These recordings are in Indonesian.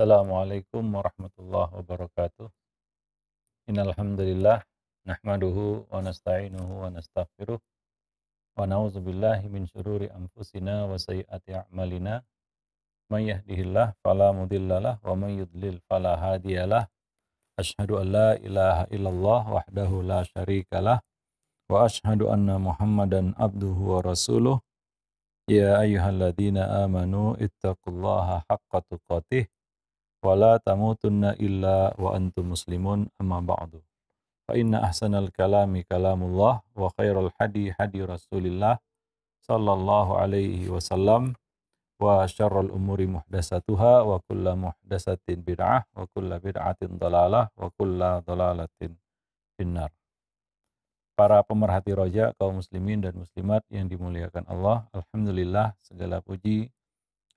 Assalamualaikum warahmatullahi wabarakatuh. Innalhamdulillah nahmaduhu wa nasta'inuhu wa nastaghfiruh wa na'udzu min syururi anfusina wa sayyiati a'malina. May yahdihillah fala mudhillalah wa may yudlil fala hadiyalah. Asyhadu an la ilaha illallah wahdahu la syarikalah wa asyhadu anna Muhammadan abduhu wa rasuluh. Ya ayyuhalladzina amanu ittaqullaha haqqa tuqatih ولا antum إلا وأنتم مسلمون أما بعد فإن أحسن الكلام كلام الله وخير hadi rasulillah رسول الله صلى الله عليه وسلم وشر الأمور kullu وكل محدثة wa وكل bid'atin dalalah وكل kullu dalalatin finnar Para pemerhati roja, kaum muslimin dan muslimat yang dimuliakan Allah, Alhamdulillah segala puji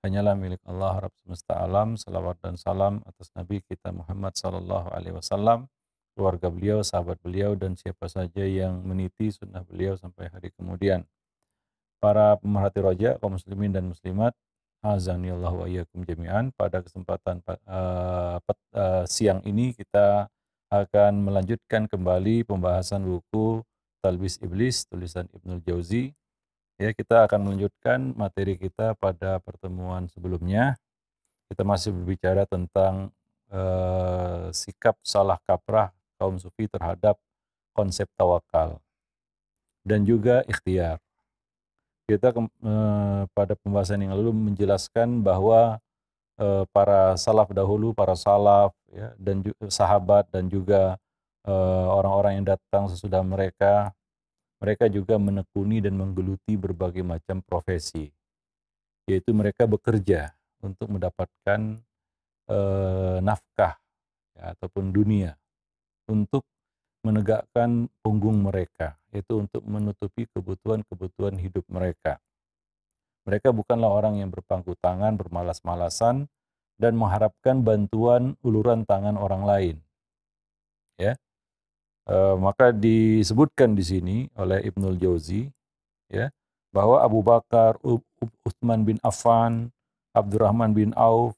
hanyalah milik Allah Rabb semesta alam. Salawat dan salam atas Nabi kita Muhammad Sallallahu Alaihi Wasallam, keluarga beliau, sahabat beliau, dan siapa saja yang meniti sunnah beliau sampai hari kemudian. Para pemerhati roja, kaum muslimin dan muslimat, Allah wa iyyakum jami'an. Pada kesempatan uh, pet, uh, siang ini kita akan melanjutkan kembali pembahasan buku Talbis Iblis tulisan Ibnul Jauzi Ya, kita akan melanjutkan materi kita pada pertemuan sebelumnya. Kita masih berbicara tentang eh, sikap salah kaprah kaum sufi terhadap konsep tawakal dan juga ikhtiar. Kita eh, pada pembahasan yang lalu menjelaskan bahwa eh, para salaf dahulu, para salaf ya, dan sahabat dan juga eh, orang-orang yang datang sesudah mereka mereka juga menekuni dan menggeluti berbagai macam profesi, yaitu mereka bekerja untuk mendapatkan e, nafkah ya, ataupun dunia untuk menegakkan punggung mereka, yaitu untuk menutupi kebutuhan-kebutuhan hidup mereka. Mereka bukanlah orang yang berpangku tangan, bermalas-malasan, dan mengharapkan bantuan uluran tangan orang lain. Ya, Eh, maka disebutkan di sini oleh Ibnul Jauzi ya bahwa Abu Bakar, U Uthman bin Affan, Abdurrahman bin Auf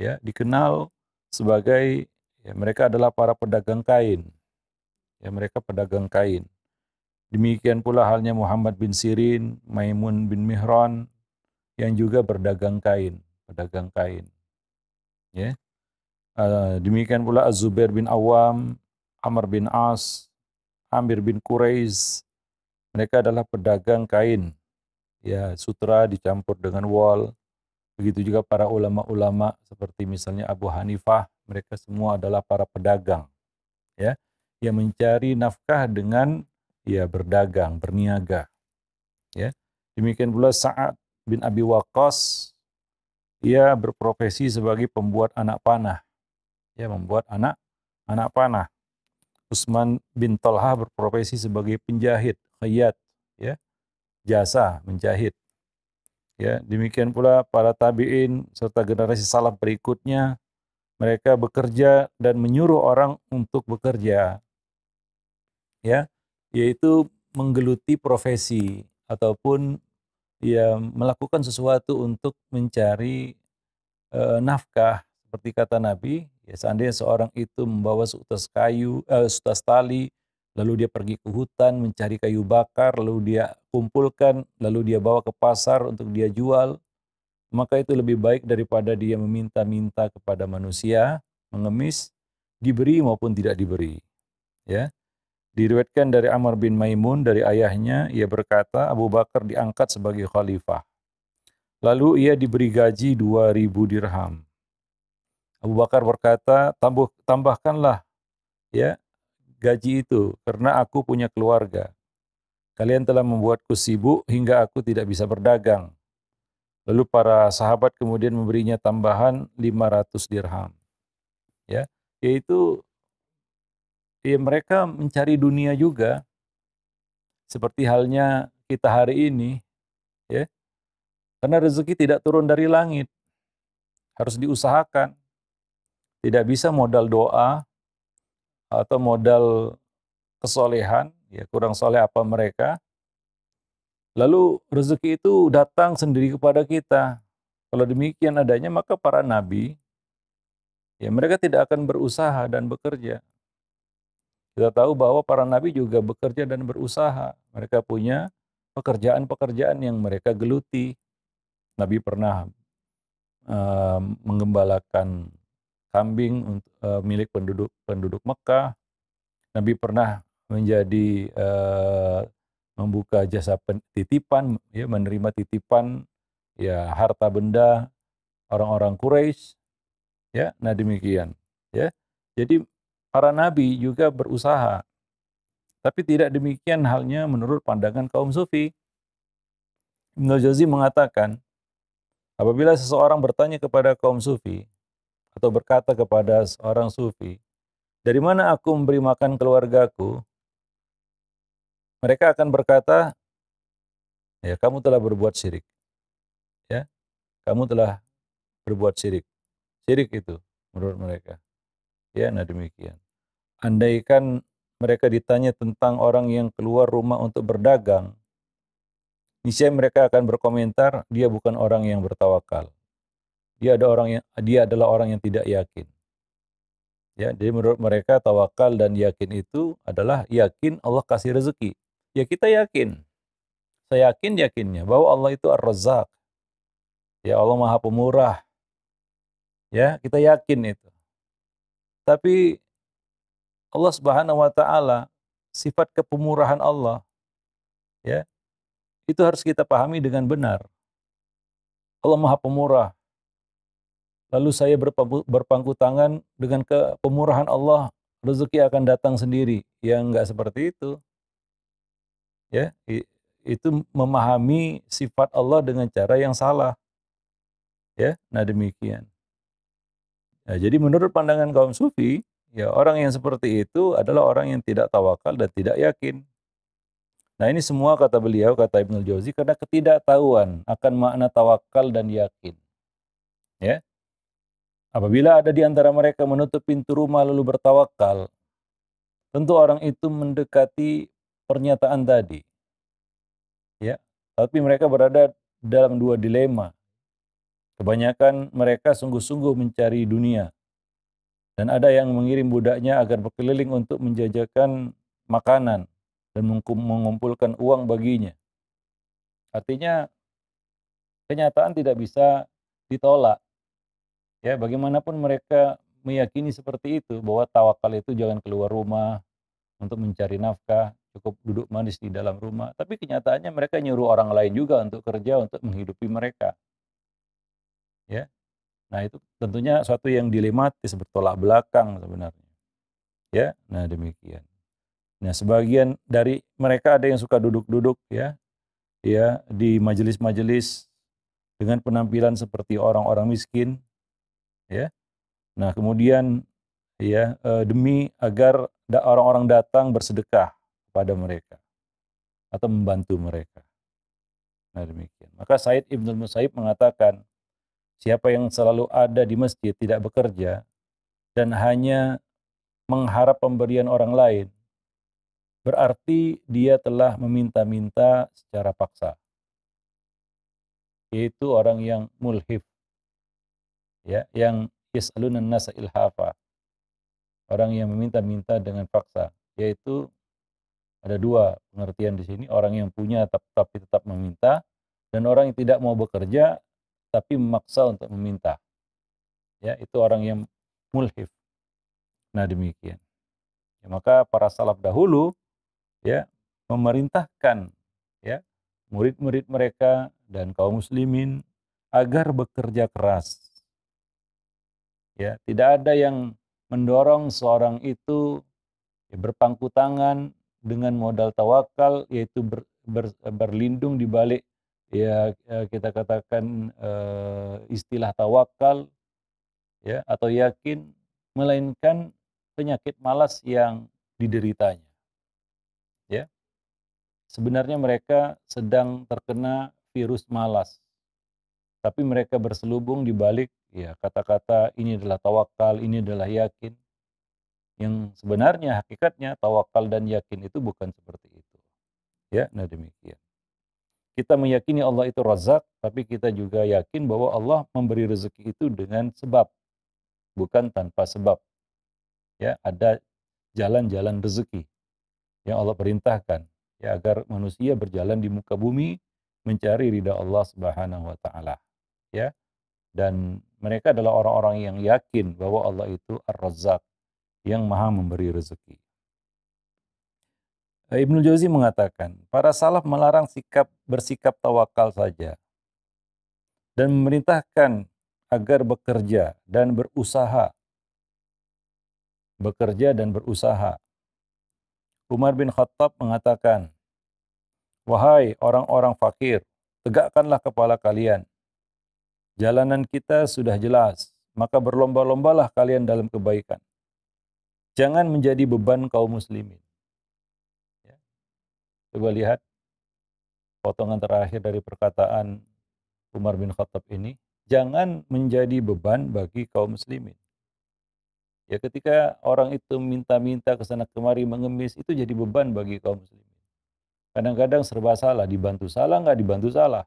ya dikenal sebagai ya, mereka adalah para pedagang kain. Ya mereka pedagang kain. Demikian pula halnya Muhammad bin Sirin, Maimun bin Mihran yang juga berdagang kain, pedagang kain. Ya. Eh, demikian pula Az-Zubair bin Awam, Amr bin As, Amir bin Quraiz. Mereka adalah pedagang kain. Ya, sutra dicampur dengan wol. Begitu juga para ulama-ulama seperti misalnya Abu Hanifah, mereka semua adalah para pedagang. Ya, yang mencari nafkah dengan ya berdagang, berniaga. Ya. Demikian pula Sa'ad bin Abi Waqqas ia berprofesi sebagai pembuat anak panah. Ya, membuat anak anak panah. Usman bin Talha berprofesi sebagai penjahit, khayat, ya, jasa, menjahit. Ya, demikian pula para tabiin serta generasi salaf berikutnya mereka bekerja dan menyuruh orang untuk bekerja. Ya, yaitu menggeluti profesi ataupun ya melakukan sesuatu untuk mencari e, nafkah seperti kata Nabi Ya, seandainya seorang itu membawa seutas kayu, eh, seutas tali, lalu dia pergi ke hutan mencari kayu bakar, lalu dia kumpulkan, lalu dia bawa ke pasar untuk dia jual, maka itu lebih baik daripada dia meminta-minta kepada manusia, mengemis, diberi maupun tidak diberi. Ya. diriwetkan dari Amr bin Maimun dari ayahnya, ia berkata, Abu Bakar diangkat sebagai khalifah. Lalu ia diberi gaji 2000 dirham. Abu Bakar berkata, Tambuh, tambahkanlah ya gaji itu karena aku punya keluarga. Kalian telah membuatku sibuk hingga aku tidak bisa berdagang. Lalu para sahabat kemudian memberinya tambahan 500 dirham. Ya, yaitu ya mereka mencari dunia juga seperti halnya kita hari ini ya. Karena rezeki tidak turun dari langit. Harus diusahakan. Tidak bisa modal doa atau modal kesolehan, ya kurang soleh apa mereka. Lalu rezeki itu datang sendiri kepada kita. Kalau demikian adanya, maka para nabi, ya mereka tidak akan berusaha dan bekerja. Kita tahu bahwa para nabi juga bekerja dan berusaha. Mereka punya pekerjaan-pekerjaan yang mereka geluti. Nabi pernah uh, eh, menggembalakan kambing uh, milik penduduk penduduk Mekah. Nabi pernah menjadi uh, membuka jasa titipan, ya menerima titipan ya harta benda orang-orang Quraisy, ya. Nah demikian, ya. Jadi para nabi juga berusaha, tapi tidak demikian halnya menurut pandangan kaum sufi. nojazi mengatakan, apabila seseorang bertanya kepada kaum sufi, atau berkata kepada seorang sufi, "Dari mana aku memberi makan keluargaku?" Mereka akan berkata, "Ya, kamu telah berbuat syirik." Ya. Kamu telah berbuat syirik. Syirik itu menurut mereka. Ya, nah demikian. Andaikan mereka ditanya tentang orang yang keluar rumah untuk berdagang, niscaya mereka akan berkomentar, dia bukan orang yang bertawakal dia ada orang yang dia adalah orang yang tidak yakin. Ya, jadi menurut mereka tawakal dan yakin itu adalah yakin Allah kasih rezeki. Ya kita yakin. Saya yakin yakinnya bahwa Allah itu Ar-Razzaq. Ya Allah Maha Pemurah. Ya, kita yakin itu. Tapi Allah Subhanahu wa taala sifat kepemurahan Allah ya itu harus kita pahami dengan benar. Allah Maha Pemurah, lalu saya berpangku, tangan dengan kepemurahan Allah rezeki akan datang sendiri ya enggak seperti itu ya itu memahami sifat Allah dengan cara yang salah ya nah demikian nah, jadi menurut pandangan kaum sufi ya orang yang seperti itu adalah orang yang tidak tawakal dan tidak yakin Nah ini semua kata beliau, kata Ibnu Jauzi karena ketidaktahuan akan makna tawakal dan yakin. Ya. Apabila ada di antara mereka menutup pintu rumah lalu bertawakal, tentu orang itu mendekati pernyataan tadi. Ya, tapi mereka berada dalam dua dilema. Kebanyakan mereka sungguh-sungguh mencari dunia. Dan ada yang mengirim budaknya agar berkeliling untuk menjajakan makanan dan mengumpulkan uang baginya. Artinya kenyataan tidak bisa ditolak Ya, bagaimanapun mereka meyakini seperti itu bahwa tawakal itu jangan keluar rumah untuk mencari nafkah, cukup duduk manis di dalam rumah. Tapi kenyataannya mereka nyuruh orang lain juga untuk kerja untuk menghidupi mereka. Ya. Nah, itu tentunya suatu yang dilematis bertolak belakang sebenarnya. Ya, nah demikian. Nah, sebagian dari mereka ada yang suka duduk-duduk ya. Ya, di majelis-majelis dengan penampilan seperti orang-orang miskin ya. Nah, kemudian ya eh, demi agar orang-orang datang bersedekah kepada mereka atau membantu mereka. Nah, demikian. Maka Said Ibn Musaib mengatakan, siapa yang selalu ada di masjid tidak bekerja dan hanya mengharap pemberian orang lain, berarti dia telah meminta-minta secara paksa. Yaitu orang yang mulhif, ya yang yas'aluna nasa ilhafa orang yang meminta-minta dengan paksa yaitu ada dua pengertian di sini orang yang punya tapi tetap meminta dan orang yang tidak mau bekerja tapi memaksa untuk meminta ya itu orang yang mulhif nah demikian ya, maka para salaf dahulu ya memerintahkan ya murid-murid mereka dan kaum muslimin agar bekerja keras Ya, tidak ada yang mendorong seorang itu ya, berpangku tangan dengan modal tawakal yaitu ber, ber, berlindung di balik ya, ya kita katakan uh, istilah tawakal ya atau yakin melainkan penyakit malas yang dideritanya ya sebenarnya mereka sedang terkena virus malas tapi mereka berselubung di balik ya kata-kata ini adalah tawakal, ini adalah yakin. Yang sebenarnya hakikatnya tawakal dan yakin itu bukan seperti itu. Ya, nah demikian. Kita meyakini Allah itu razak, tapi kita juga yakin bahwa Allah memberi rezeki itu dengan sebab, bukan tanpa sebab. Ya, ada jalan-jalan rezeki yang Allah perintahkan ya agar manusia berjalan di muka bumi mencari ridha Allah Subhanahu wa taala. Ya. Dan mereka adalah orang-orang yang yakin bahwa Allah itu Ar-Razzaq, yang maha memberi rezeki. Ibnu Jauzi mengatakan, para salaf melarang sikap bersikap tawakal saja dan memerintahkan agar bekerja dan berusaha. Bekerja dan berusaha. Umar bin Khattab mengatakan, "Wahai orang-orang fakir, tegakkanlah kepala kalian Jalanan kita sudah jelas, maka berlomba-lombalah kalian dalam kebaikan. Jangan menjadi beban kaum muslimin. Ya. Coba lihat potongan terakhir dari perkataan Umar bin Khattab ini, jangan menjadi beban bagi kaum muslimin. Ya ketika orang itu minta-minta ke sana kemari mengemis itu jadi beban bagi kaum muslimin. Kadang-kadang serba salah, dibantu salah nggak dibantu salah.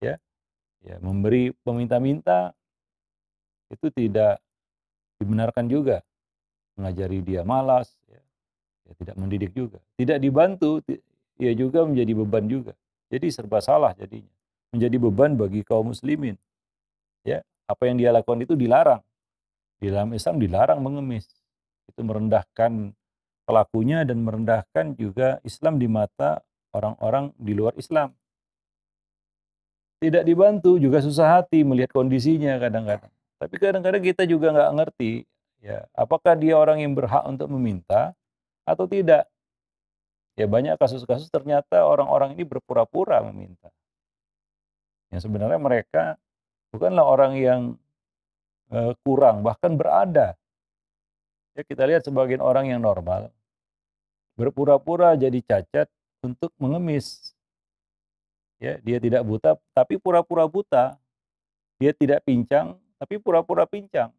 Ya, ya memberi peminta minta itu tidak dibenarkan juga mengajari dia malas ya, ya tidak mendidik juga tidak dibantu ia juga menjadi beban juga jadi serba salah jadinya menjadi beban bagi kaum muslimin ya apa yang dia lakukan itu dilarang di dalam Islam dilarang mengemis itu merendahkan pelakunya dan merendahkan juga Islam di mata orang-orang di luar Islam tidak dibantu juga susah hati melihat kondisinya kadang-kadang. Tapi kadang-kadang kita juga nggak ngerti ya apakah dia orang yang berhak untuk meminta atau tidak. Ya banyak kasus-kasus ternyata orang-orang ini berpura-pura meminta. Yang sebenarnya mereka bukanlah orang yang eh, kurang bahkan berada. Ya kita lihat sebagian orang yang normal berpura-pura jadi cacat untuk mengemis ya dia tidak buta tapi pura-pura buta dia tidak pincang tapi pura-pura pincang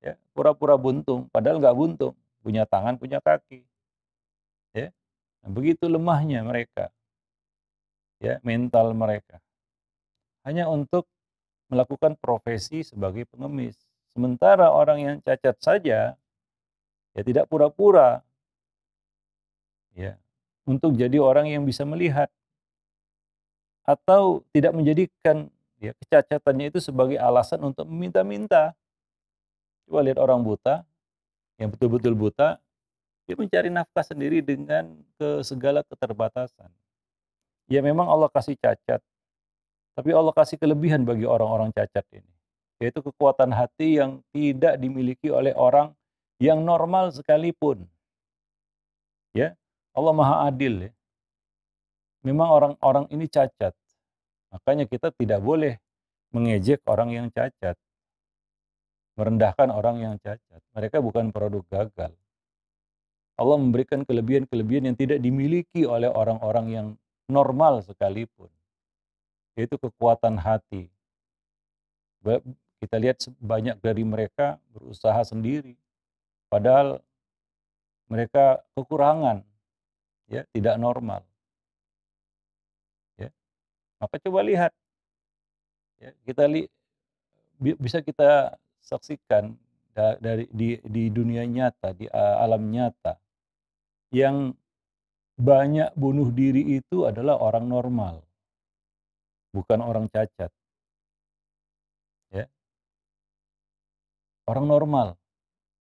ya pura-pura buntung padahal nggak buntung punya tangan punya kaki ya nah, begitu lemahnya mereka ya mental mereka hanya untuk melakukan profesi sebagai pengemis sementara orang yang cacat saja ya tidak pura-pura ya untuk jadi orang yang bisa melihat atau tidak menjadikan ya, kecacatannya itu sebagai alasan untuk meminta-minta. Coba lihat orang buta yang betul-betul buta, dia mencari nafkah sendiri dengan ke segala keterbatasan. Ya memang Allah kasih cacat, tapi Allah kasih kelebihan bagi orang-orang cacat ini, yaitu kekuatan hati yang tidak dimiliki oleh orang yang normal sekalipun. Ya, Allah Maha Adil ya memang orang-orang ini cacat. Makanya kita tidak boleh mengejek orang yang cacat. Merendahkan orang yang cacat. Mereka bukan produk gagal. Allah memberikan kelebihan-kelebihan yang tidak dimiliki oleh orang-orang yang normal sekalipun. Yaitu kekuatan hati. Kita lihat banyak dari mereka berusaha sendiri. Padahal mereka kekurangan, ya tidak normal. Maka coba lihat. Ya, kita li bisa kita saksikan dari di, di dunia nyata, di alam nyata yang banyak bunuh diri itu adalah orang normal. Bukan orang cacat. Ya. Orang normal.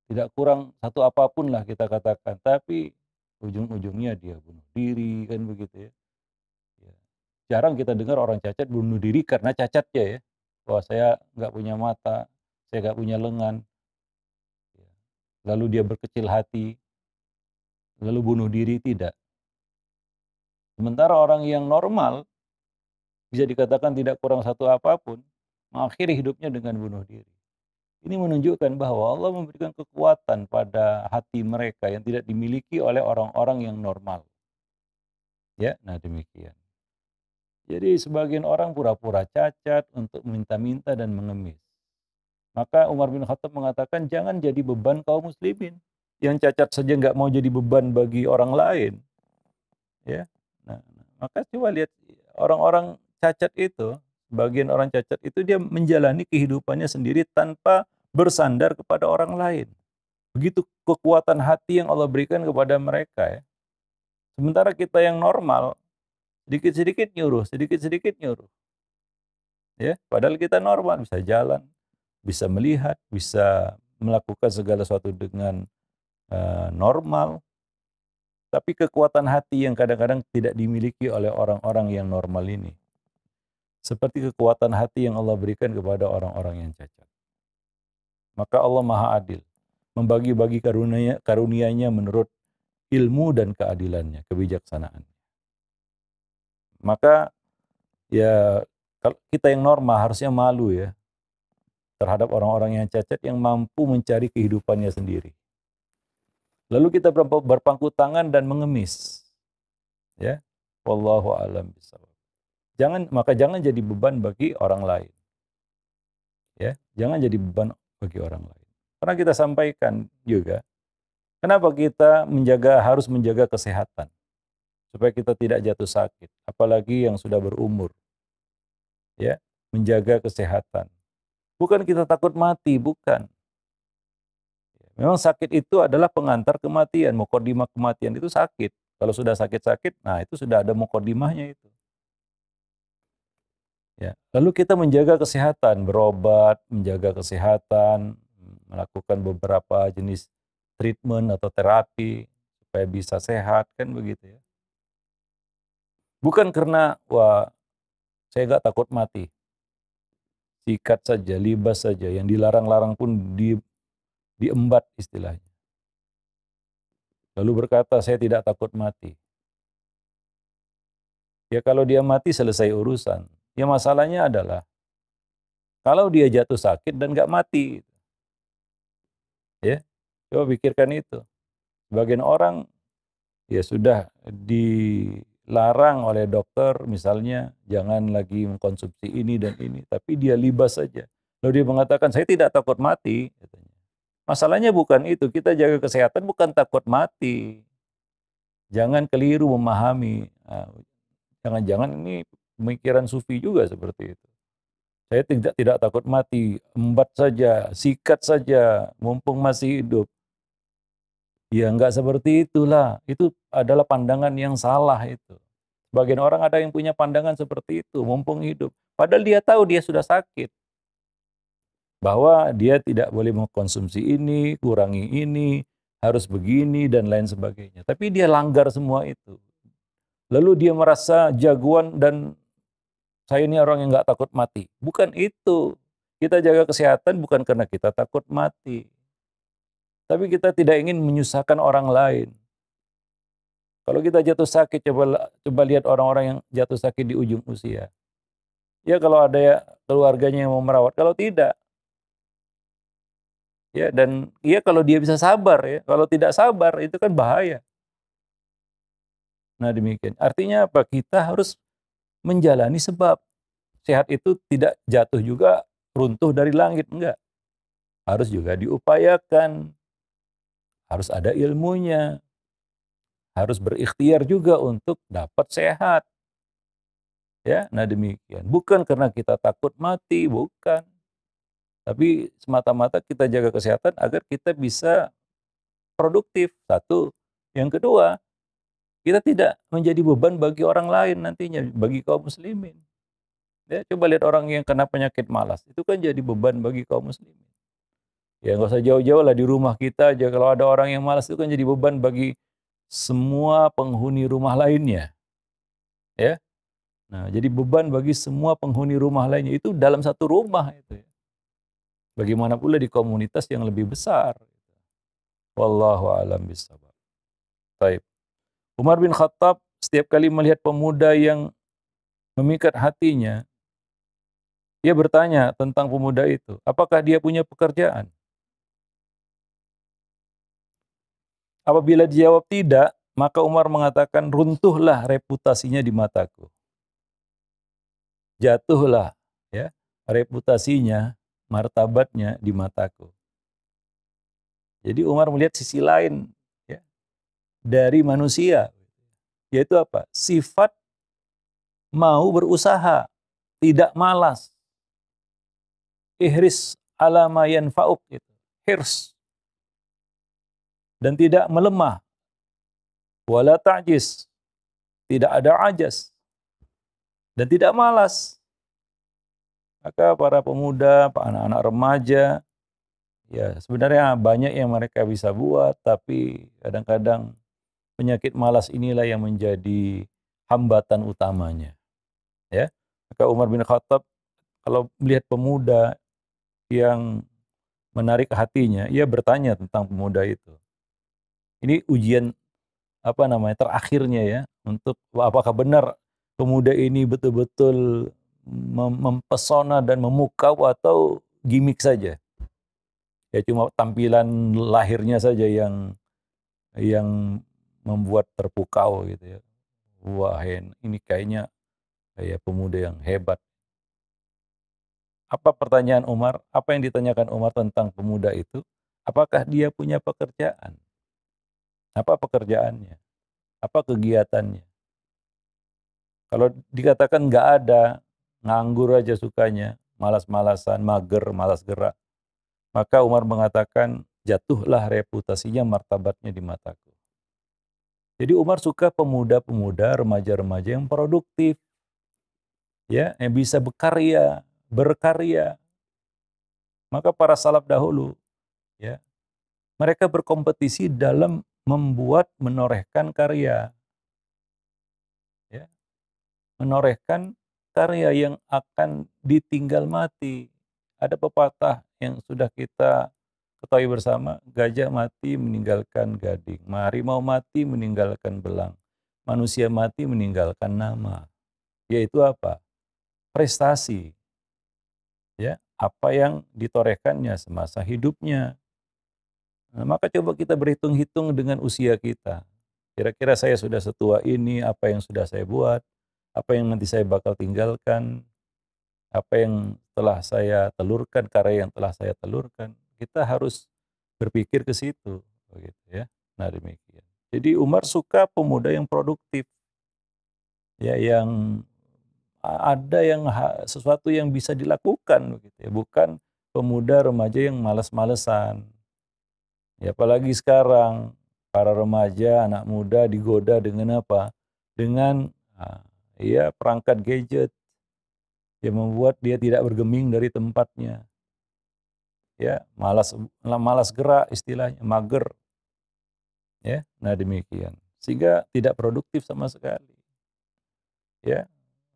Tidak kurang satu apapun lah kita katakan, tapi ujung-ujungnya dia bunuh diri kan begitu ya jarang kita dengar orang cacat bunuh diri karena cacatnya ya. bahwa saya nggak punya mata, saya nggak punya lengan. Lalu dia berkecil hati, lalu bunuh diri tidak. Sementara orang yang normal bisa dikatakan tidak kurang satu apapun, mengakhiri hidupnya dengan bunuh diri. Ini menunjukkan bahwa Allah memberikan kekuatan pada hati mereka yang tidak dimiliki oleh orang-orang yang normal. Ya, nah demikian. Jadi sebagian orang pura-pura cacat untuk minta-minta dan mengemis. Maka Umar bin Khattab mengatakan jangan jadi beban kaum muslimin. Yang cacat saja nggak mau jadi beban bagi orang lain. Ya, nah, maka coba lihat orang-orang cacat itu, bagian orang cacat itu dia menjalani kehidupannya sendiri tanpa bersandar kepada orang lain. Begitu kekuatan hati yang Allah berikan kepada mereka ya. Sementara kita yang normal, Sedikit-sedikit nyuruh, sedikit-sedikit nyuruh. Ya, padahal kita normal, bisa jalan, bisa melihat, bisa melakukan segala sesuatu dengan uh, normal. Tapi kekuatan hati yang kadang-kadang tidak dimiliki oleh orang-orang yang normal ini. Seperti kekuatan hati yang Allah berikan kepada orang-orang yang cacat. Maka Allah Maha Adil, membagi-bagi karunia menurut ilmu dan keadilannya, kebijaksanaannya. Maka ya kalau kita yang normal harusnya malu ya terhadap orang-orang yang cacat yang mampu mencari kehidupannya sendiri. Lalu kita berpangku tangan dan mengemis. Ya, wallahu alam bisawab. Jangan maka jangan jadi beban bagi orang lain. Ya, jangan jadi beban bagi orang lain. Pernah kita sampaikan juga. Kenapa kita menjaga harus menjaga kesehatan? supaya kita tidak jatuh sakit, apalagi yang sudah berumur. Ya, menjaga kesehatan. Bukan kita takut mati, bukan. Memang sakit itu adalah pengantar kematian, mukodimah kematian itu sakit. Kalau sudah sakit-sakit, nah itu sudah ada mukodimahnya itu. Ya. Lalu kita menjaga kesehatan, berobat, menjaga kesehatan, melakukan beberapa jenis treatment atau terapi supaya bisa sehat kan begitu ya. Bukan karena wah saya nggak takut mati. Sikat saja, libas saja, yang dilarang-larang pun di, diembat istilahnya. Lalu berkata, saya tidak takut mati. Ya kalau dia mati selesai urusan. Ya masalahnya adalah, kalau dia jatuh sakit dan gak mati. Ya, coba pikirkan itu. Bagian orang ya sudah di dilarang oleh dokter misalnya jangan lagi mengkonsumsi ini dan ini tapi dia libas saja lalu dia mengatakan saya tidak takut mati masalahnya bukan itu kita jaga kesehatan bukan takut mati jangan keliru memahami nah, jangan-jangan ini pemikiran sufi juga seperti itu saya tidak tidak takut mati embat saja sikat saja mumpung masih hidup Ya nggak seperti itulah. Itu adalah pandangan yang salah itu. Bagian orang ada yang punya pandangan seperti itu, mumpung hidup. Padahal dia tahu dia sudah sakit. Bahwa dia tidak boleh mengkonsumsi ini, kurangi ini, harus begini, dan lain sebagainya. Tapi dia langgar semua itu. Lalu dia merasa jagoan dan saya ini orang yang nggak takut mati. Bukan itu. Kita jaga kesehatan bukan karena kita takut mati. Tapi kita tidak ingin menyusahkan orang lain. Kalau kita jatuh sakit, coba coba lihat orang-orang yang jatuh sakit di ujung usia. Ya kalau ada ya, keluarganya yang mau merawat, kalau tidak. Ya dan ya kalau dia bisa sabar ya, kalau tidak sabar itu kan bahaya. Nah demikian. Artinya apa? Kita harus menjalani sebab. Sehat itu tidak jatuh juga runtuh dari langit. Enggak. Harus juga diupayakan harus ada ilmunya, harus berikhtiar juga untuk dapat sehat. Ya, nah demikian. Bukan karena kita takut mati, bukan. Tapi semata-mata kita jaga kesehatan agar kita bisa produktif. Satu, yang kedua, kita tidak menjadi beban bagi orang lain nantinya, bagi kaum muslimin. Ya, coba lihat orang yang kena penyakit malas, itu kan jadi beban bagi kaum muslimin. Ya nggak usah jauh-jauh lah di rumah kita aja. Kalau ada orang yang malas itu kan jadi beban bagi semua penghuni rumah lainnya. Ya. Nah, jadi beban bagi semua penghuni rumah lainnya itu dalam satu rumah itu ya. Bagaimana pula di komunitas yang lebih besar. Wallahu alam bisawab. Baik. Umar bin Khattab setiap kali melihat pemuda yang memikat hatinya, ia bertanya tentang pemuda itu, apakah dia punya pekerjaan? Apabila dijawab tidak, maka Umar mengatakan runtuhlah reputasinya di mataku. Jatuhlah ya reputasinya, martabatnya di mataku. Jadi Umar melihat sisi lain ya, dari manusia, yaitu apa? Sifat mau berusaha, tidak malas. Ihris alamayan fauk Gitu. Hirs dan tidak melemah. Wala ta'jis, tidak ada ajas dan tidak malas. Maka para pemuda, anak-anak remaja, ya sebenarnya banyak yang mereka bisa buat, tapi kadang-kadang penyakit malas inilah yang menjadi hambatan utamanya. Ya, maka Umar bin Khattab kalau melihat pemuda yang menarik hatinya, ia bertanya tentang pemuda itu ini ujian apa namanya terakhirnya ya untuk apakah benar pemuda ini betul-betul mempesona dan memukau atau gimmick saja ya cuma tampilan lahirnya saja yang yang membuat terpukau gitu ya wah ini kayaknya kayak pemuda yang hebat apa pertanyaan Umar apa yang ditanyakan Umar tentang pemuda itu apakah dia punya pekerjaan apa pekerjaannya? Apa kegiatannya? Kalau dikatakan nggak ada, nganggur aja sukanya, malas-malasan, mager, malas gerak. Maka Umar mengatakan, jatuhlah reputasinya, martabatnya di mataku. Jadi Umar suka pemuda-pemuda, remaja-remaja yang produktif. Ya, yang bisa berkarya, berkarya. Maka para salaf dahulu, ya, mereka berkompetisi dalam membuat menorehkan karya. Ya. Menorehkan karya yang akan ditinggal mati. Ada pepatah yang sudah kita ketahui bersama, gajah mati meninggalkan gading, Mari mau mati meninggalkan belang, manusia mati meninggalkan nama. Yaitu apa? Prestasi. Ya, apa yang ditorehkannya semasa hidupnya. Nah, maka coba kita berhitung-hitung dengan usia kita. Kira-kira saya sudah setua ini, apa yang sudah saya buat, apa yang nanti saya bakal tinggalkan, apa yang telah saya telurkan, karya yang telah saya telurkan. Kita harus berpikir ke situ, begitu ya. Nah demikian. Jadi Umar suka pemuda yang produktif, ya yang ada yang sesuatu yang bisa dilakukan, begitu ya. Bukan pemuda remaja yang malas-malesan, Ya, apalagi sekarang para remaja, anak muda digoda dengan apa? Dengan ah, ya perangkat gadget yang membuat dia tidak bergeming dari tempatnya. Ya, malas malas gerak istilahnya, mager. Ya, nah demikian. Sehingga tidak produktif sama sekali. Ya.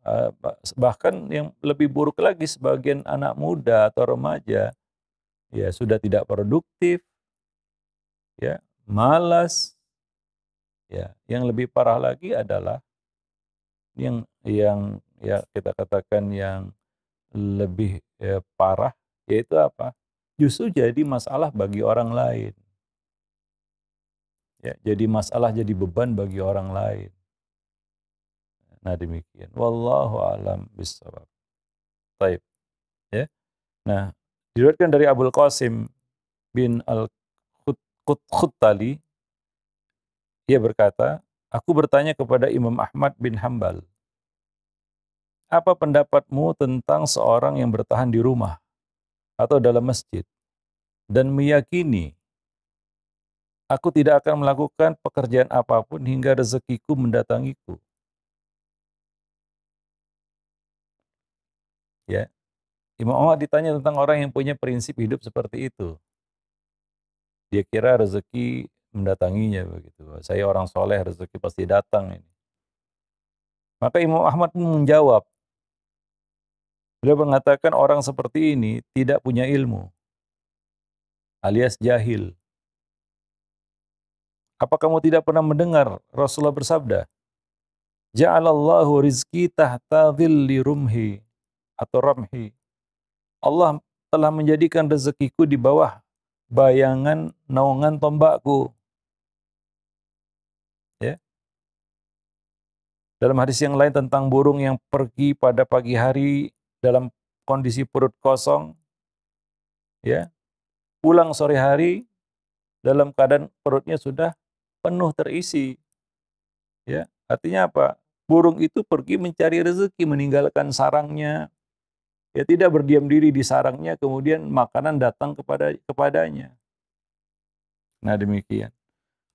Ah, bahkan yang lebih buruk lagi sebagian anak muda atau remaja ya sudah tidak produktif, ya malas ya yang lebih parah lagi adalah yang yang ya kita katakan yang lebih ya, parah yaitu apa justru jadi masalah bagi orang lain ya jadi masalah jadi beban bagi orang lain nah demikian wallahu alam bisawab taib ya nah diriwayatkan dari Abdul Qasim bin al tali, ia berkata, aku bertanya kepada Imam Ahmad bin Hambal, apa pendapatmu tentang seorang yang bertahan di rumah atau dalam masjid dan meyakini aku tidak akan melakukan pekerjaan apapun hingga rezekiku mendatangiku. Ya. Imam Ahmad ditanya tentang orang yang punya prinsip hidup seperti itu dia kira rezeki mendatanginya begitu. Saya orang soleh, rezeki pasti datang ini. Maka Imam Ahmad pun menjawab. Beliau mengatakan orang seperti ini tidak punya ilmu alias jahil. Apa kamu tidak pernah mendengar Rasulullah bersabda? Ja'alallahu rizki tahta dhilli rumhi atau ramhi. Allah telah menjadikan rezekiku di bawah bayangan naungan tombakku. Ya. Dalam hadis yang lain tentang burung yang pergi pada pagi hari dalam kondisi perut kosong, ya, pulang sore hari dalam keadaan perutnya sudah penuh terisi. Ya, artinya apa? Burung itu pergi mencari rezeki, meninggalkan sarangnya, Ya tidak berdiam diri di sarangnya kemudian makanan datang kepada kepadanya. Nah demikian.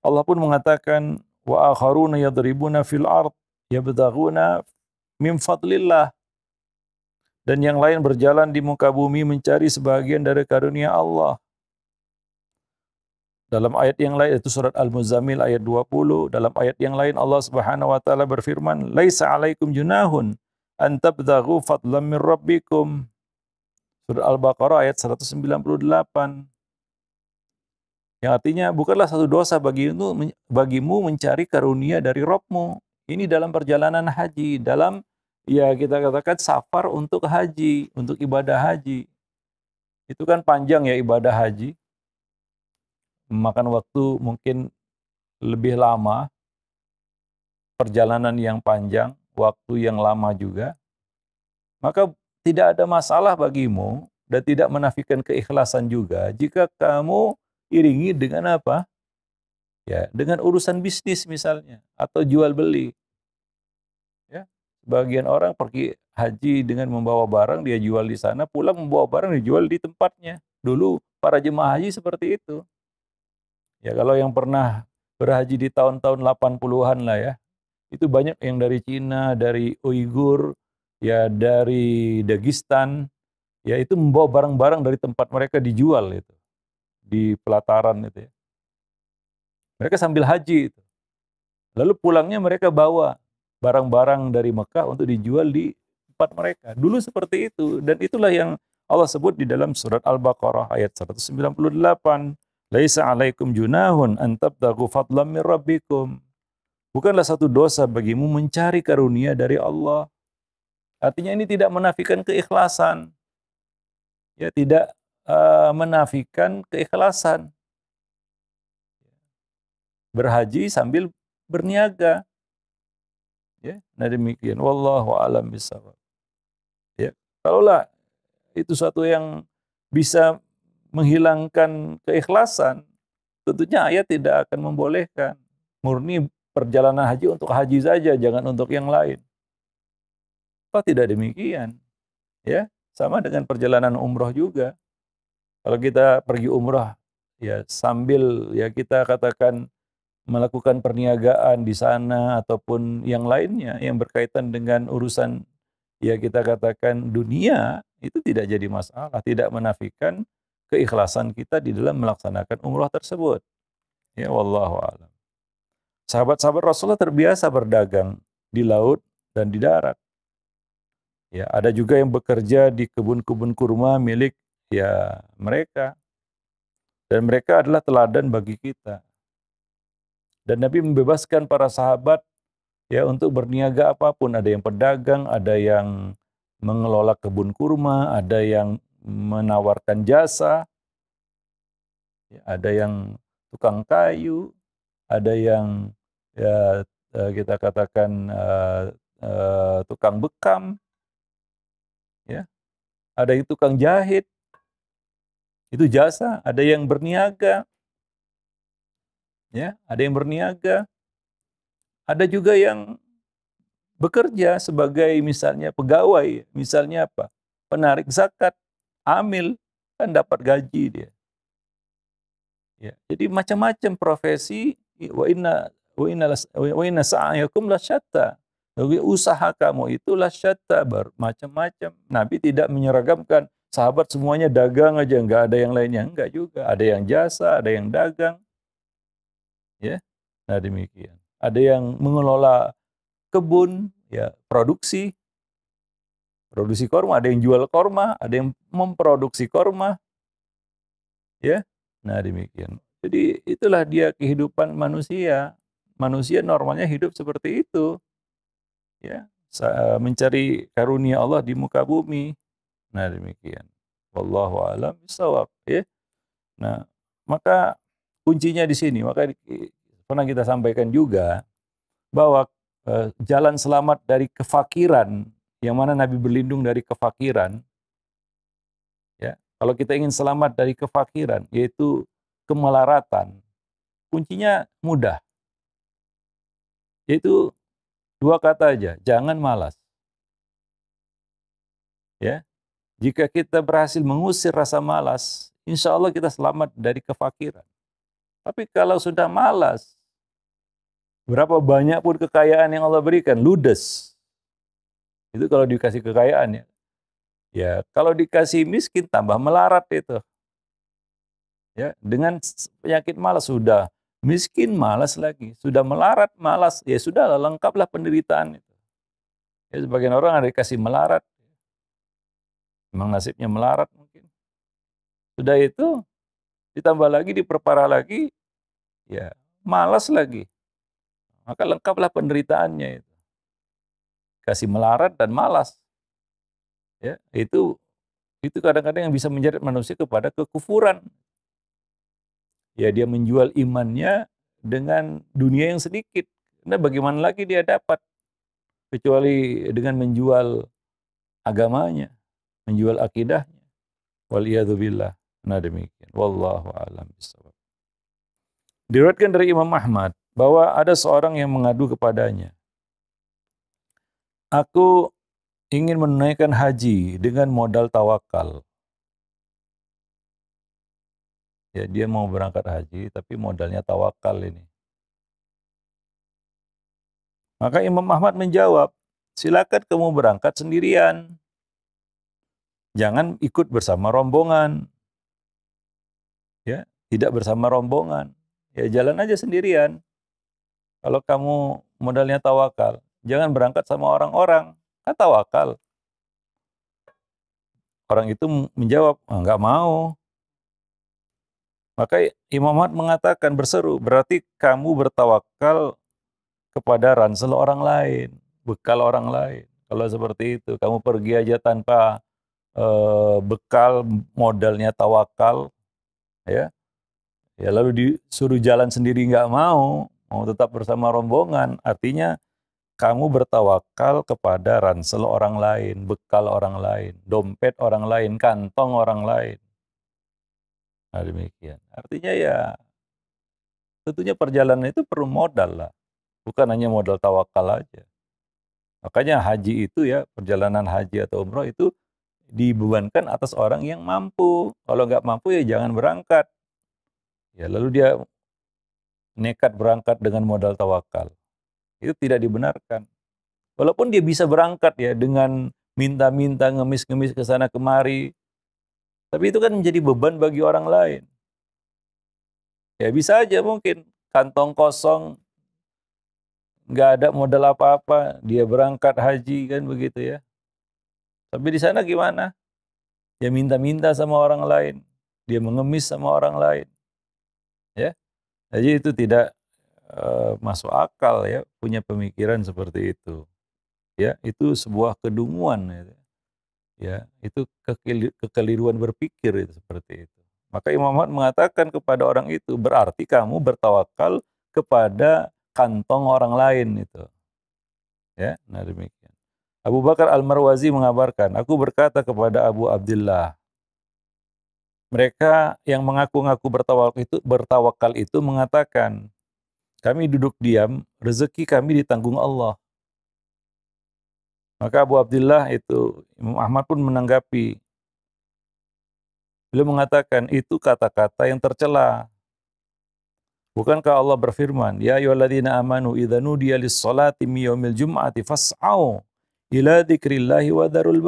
Allah pun mengatakan wa akharuna yadribuna fil ard yabdaguna min fadlillah dan yang lain berjalan di muka bumi mencari sebagian dari karunia Allah. Dalam ayat yang lain itu surat Al-Muzammil ayat 20, dalam ayat yang lain Allah Subhanahu wa taala berfirman, "Laisa alaikum junahun an fadlam min rabbikum. Surah Al-Baqarah ayat 198. Yang artinya bukanlah satu dosa bagimu, bagimu mencari karunia dari Robmu. Ini dalam perjalanan haji, dalam ya kita katakan safar untuk haji, untuk ibadah haji. Itu kan panjang ya ibadah haji. Memakan waktu mungkin lebih lama, perjalanan yang panjang, waktu yang lama juga, maka tidak ada masalah bagimu dan tidak menafikan keikhlasan juga jika kamu iringi dengan apa? Ya, dengan urusan bisnis misalnya atau jual beli. Ya, sebagian orang pergi haji dengan membawa barang dia jual di sana, pulang membawa barang dijual di tempatnya. Dulu para jemaah haji seperti itu. Ya, kalau yang pernah berhaji di tahun-tahun 80-an lah ya, itu banyak yang dari Cina, dari Uighur, ya dari Dagestan, ya itu membawa barang-barang dari tempat mereka dijual itu di pelataran itu ya. Mereka sambil haji itu. Lalu pulangnya mereka bawa barang-barang dari Mekah untuk dijual di tempat mereka. Dulu seperti itu dan itulah yang Allah sebut di dalam surat Al-Baqarah ayat 198. Laisa alaikum junahun an tabtagu fadlan min Bukanlah satu dosa bagimu mencari karunia dari Allah. Artinya ini tidak menafikan keikhlasan. Ya, tidak uh, menafikan keikhlasan. Berhaji sambil berniaga. Ya, nah demikian. Wallahu alam bishawab. Ya, kalaulah itu satu yang bisa menghilangkan keikhlasan, tentunya ayat tidak akan membolehkan. Murni perjalanan haji untuk haji saja, jangan untuk yang lain. Apa tidak demikian? Ya, sama dengan perjalanan umroh juga. Kalau kita pergi umroh ya sambil ya kita katakan melakukan perniagaan di sana ataupun yang lainnya yang berkaitan dengan urusan ya kita katakan dunia itu tidak jadi masalah, tidak menafikan keikhlasan kita di dalam melaksanakan umroh tersebut. Ya wallahu alam. Sahabat-sahabat Rasulullah terbiasa berdagang di laut dan di darat. Ya, ada juga yang bekerja di kebun-kebun kurma milik ya mereka. Dan mereka adalah teladan bagi kita. Dan Nabi membebaskan para sahabat ya untuk berniaga apapun, ada yang pedagang, ada yang mengelola kebun kurma, ada yang menawarkan jasa, ya, ada yang tukang kayu, ada yang ya eh, kita katakan uh, uh, tukang bekam, ya, ada yang tukang jahit, itu jasa, ada yang berniaga, ya, ada yang berniaga, ada juga yang bekerja sebagai misalnya pegawai, misalnya apa, penarik zakat, amil, kan dapat gaji dia. Ya, jadi macam-macam profesi wa inna wa inna sa'ayakum lasyatta. usaha kamu itu lasyatta bermacam-macam. Nabi tidak menyeragamkan sahabat semuanya dagang aja, Enggak ada yang lainnya, enggak juga. Ada yang jasa, ada yang dagang. Ya. Nah, demikian. Ada yang mengelola kebun, ya, produksi. Produksi korma, ada yang jual korma, ada yang memproduksi korma. Ya. Nah, demikian. Jadi itulah dia kehidupan manusia manusia normalnya hidup seperti itu. Ya, eh, mencari karunia Allah di muka bumi. Nah, demikian. Wallahu alam bisawab, ya. Nah, maka kuncinya di sini, maka pernah kita sampaikan juga bahwa eh, jalan selamat dari kefakiran yang mana Nabi berlindung dari kefakiran ya kalau kita ingin selamat dari kefakiran yaitu kemelaratan. kuncinya mudah itu dua kata aja, jangan malas. Ya. Jika kita berhasil mengusir rasa malas, insya Allah kita selamat dari kefakiran. Tapi kalau sudah malas, berapa banyak pun kekayaan yang Allah berikan, ludes. Itu kalau dikasih kekayaan ya. Ya, kalau dikasih miskin tambah melarat itu. Ya, dengan penyakit malas sudah miskin malas lagi, sudah melarat malas, ya sudah lengkaplah penderitaan itu. Ya sebagian orang ada dikasih melarat, memang nasibnya melarat mungkin. Sudah itu ditambah lagi diperparah lagi, ya malas lagi. Maka lengkaplah penderitaannya itu. Kasih melarat dan malas. Ya, itu itu kadang-kadang yang bisa menjerat manusia kepada kekufuran ya dia menjual imannya dengan dunia yang sedikit. Nah, bagaimana lagi dia dapat kecuali dengan menjual agamanya, menjual akidahnya. Waliyadzubillah. Nah demikian. Wallahu a'lam bishawab. Diriwayatkan dari Imam Ahmad bahwa ada seorang yang mengadu kepadanya. Aku ingin menunaikan haji dengan modal tawakal. ya dia mau berangkat haji tapi modalnya tawakal ini. Maka Imam Ahmad menjawab, silakan kamu berangkat sendirian. Jangan ikut bersama rombongan. Ya, tidak bersama rombongan. Ya jalan aja sendirian. Kalau kamu modalnya tawakal, jangan berangkat sama orang-orang. Kan tawakal. Orang itu menjawab, enggak nggak mau. Maka Imam Ahmad mengatakan berseru, berarti kamu bertawakal kepada ransel orang lain, bekal orang lain. Kalau seperti itu, kamu pergi aja tanpa e, bekal modalnya tawakal, ya. Ya lalu disuruh jalan sendiri nggak mau, mau tetap bersama rombongan. Artinya kamu bertawakal kepada ransel orang lain, bekal orang lain, dompet orang lain, kantong orang lain. Nah, demikian. Artinya ya tentunya perjalanan itu perlu modal lah. Bukan hanya modal tawakal aja. Makanya haji itu ya, perjalanan haji atau umroh itu dibebankan atas orang yang mampu. Kalau nggak mampu ya jangan berangkat. Ya lalu dia nekat berangkat dengan modal tawakal. Itu tidak dibenarkan. Walaupun dia bisa berangkat ya dengan minta-minta ngemis-ngemis ke sana kemari, tapi itu kan menjadi beban bagi orang lain. Ya bisa aja mungkin kantong kosong, nggak ada modal apa-apa, dia berangkat haji kan begitu ya. Tapi di sana gimana? Dia ya, minta-minta sama orang lain, dia mengemis sama orang lain. Ya. Jadi itu tidak e, masuk akal ya punya pemikiran seperti itu. Ya, itu sebuah kedunguan ya ya itu kekeliruan berpikir itu seperti itu maka Imam Ahmad mengatakan kepada orang itu berarti kamu bertawakal kepada kantong orang lain itu ya nah demikian Abu Bakar Al Marwazi mengabarkan aku berkata kepada Abu Abdullah mereka yang mengaku-ngaku bertawakal itu bertawakal itu mengatakan kami duduk diam rezeki kami ditanggung Allah maka Abu Abdullah itu Imam Ahmad pun menanggapi. Beliau mengatakan itu kata-kata yang tercela. Bukankah Allah berfirman, "Ya ayyuhalladzina amanu idza nudiya lis-salati miyomil jum'ati fas'au ila dzikrillahi wa darul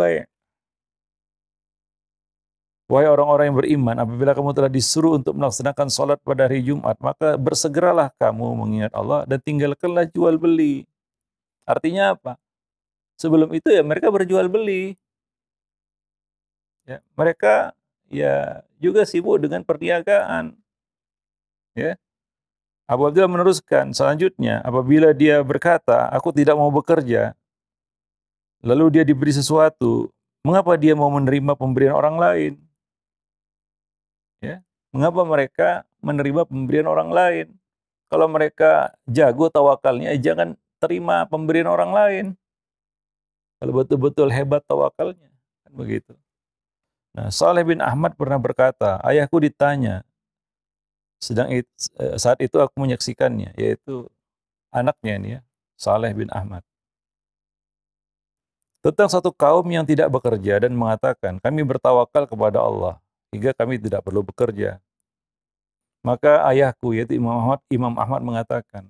Wahai orang-orang yang beriman, apabila kamu telah disuruh untuk melaksanakan sholat pada hari Jumat, maka bersegeralah kamu mengingat Allah dan tinggalkanlah jual beli. Artinya apa? Sebelum itu ya mereka berjual beli. Ya, mereka ya juga sibuk dengan perniagaan. Ya. Abu Abdullah meneruskan selanjutnya apabila dia berkata, "Aku tidak mau bekerja." Lalu dia diberi sesuatu, mengapa dia mau menerima pemberian orang lain? Ya, mengapa mereka menerima pemberian orang lain? Kalau mereka jago tawakalnya, jangan terima pemberian orang lain. Kalau betul-betul hebat tawakalnya. Kan begitu. Nah, Saleh bin Ahmad pernah berkata, ayahku ditanya, sedang it, e, saat itu aku menyaksikannya, yaitu anaknya ini ya, Saleh bin Ahmad. Tentang satu kaum yang tidak bekerja dan mengatakan, kami bertawakal kepada Allah, hingga kami tidak perlu bekerja. Maka ayahku, yaitu Imam Ahmad, Imam Ahmad mengatakan,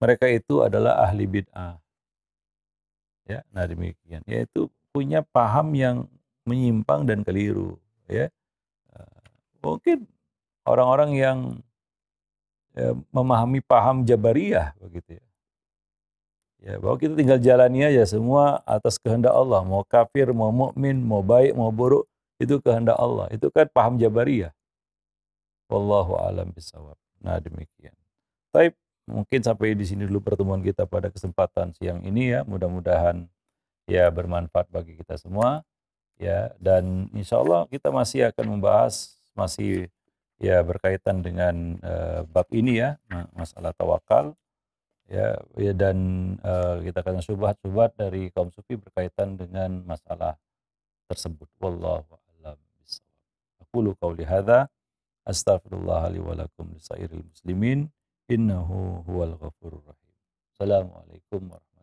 mereka itu adalah ahli bid'ah ya nah demikian yaitu punya paham yang menyimpang dan keliru ya eh, mungkin orang-orang yang ya, memahami paham jabariyah begitu ya ya bahwa kita tinggal jalani aja semua atas kehendak Allah mau kafir mau mukmin mau baik mau buruk itu kehendak Allah itu kan paham jabariyah wallahu alam bisawab nah demikian Taib mungkin sampai di sini dulu pertemuan kita pada kesempatan siang ini ya. Mudah-mudahan ya bermanfaat bagi kita semua ya dan insya Allah kita masih akan membahas masih ya berkaitan dengan uh, bab ini ya masalah tawakal ya, ya dan uh, kita akan subhat-subhat dari kaum sufi berkaitan dengan masalah tersebut wallahu a'lam bishawab Aku qauli hadza astaghfirullah Astaghfirullahaladzim. muslimin innahu huwal ghafurur rahim. Assalamualaikum warahmatullahi